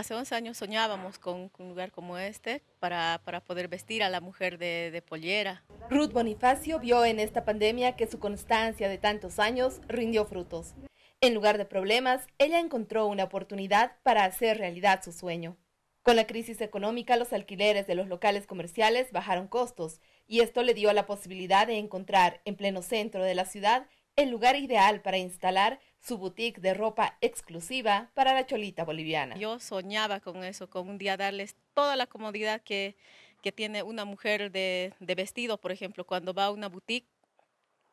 hace 11 años soñábamos con, un lugar como este para, poder vestir a la mujer de, de, pollera. Ruth Bonifacio vio en esta pandemia que su constancia de tantos años rindió frutos. En lugar de problemas, ella encontró una oportunidad para hacer realidad su sueño. Con la crisis económica, los alquileres de los locales comerciales bajaron costos y esto le dio la posibilidad de encontrar en pleno centro de la ciudad el lugar ideal para instalar su boutique de ropa exclusiva para la cholita boliviana. Yo soñaba con eso, con un día darles toda la comodidad que, tiene una mujer de, de vestido, por ejemplo, cuando va a una boutique.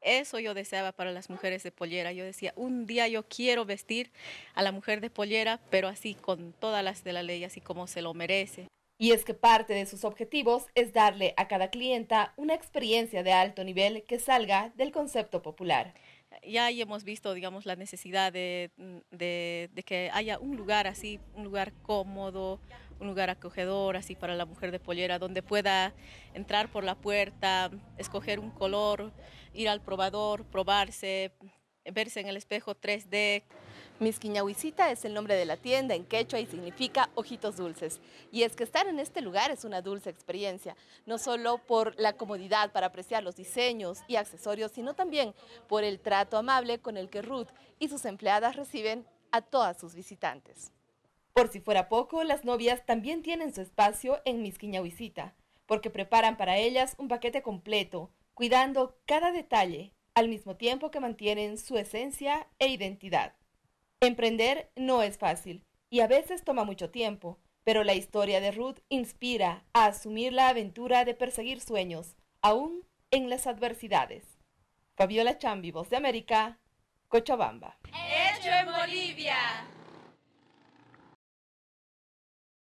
Eso yo deseaba para las mujeres de pollera. Yo decía, un día yo quiero vestir a la mujer de pollera, pero así con todas las de la ley, así como se lo merece. Y es que parte de sus objetivos es darle a cada clienta una experiencia de alto nivel que salga del concepto popular. Ya ahí hemos visto, digamos, la necesidad mm, de, que haya un lugar así, un lugar cómodo, un lugar acogedor, así para la mujer de pollera, donde pueda entrar por la puerta, escoger un color, ir al probador, probarse, verse en el espejo 3D. Misquiñahuicita es el nombre de la tienda en quechua y significa ojitos dulces. Y es que estar en este lugar es una dulce experiencia, no solo por la comodidad para apreciar los diseños y accesorios, sino también por el trato amable con el que Ruth y sus empleadas reciben a todas sus visitantes. Por si fuera poco, las novias también tienen su espacio en Misquiñahuicita, porque preparan para ellas un paquete completo, cuidando cada detalle, al mismo tiempo que mantienen su esencia e identidad. Emprender no es fácil y a veces toma mucho tiempo, pero la historia de Ruth inspira a asumir la aventura de perseguir sueños, aún en las adversidades. Fabiola Chambi, Voz de América, Cochabamba. Hecho en Bolivia.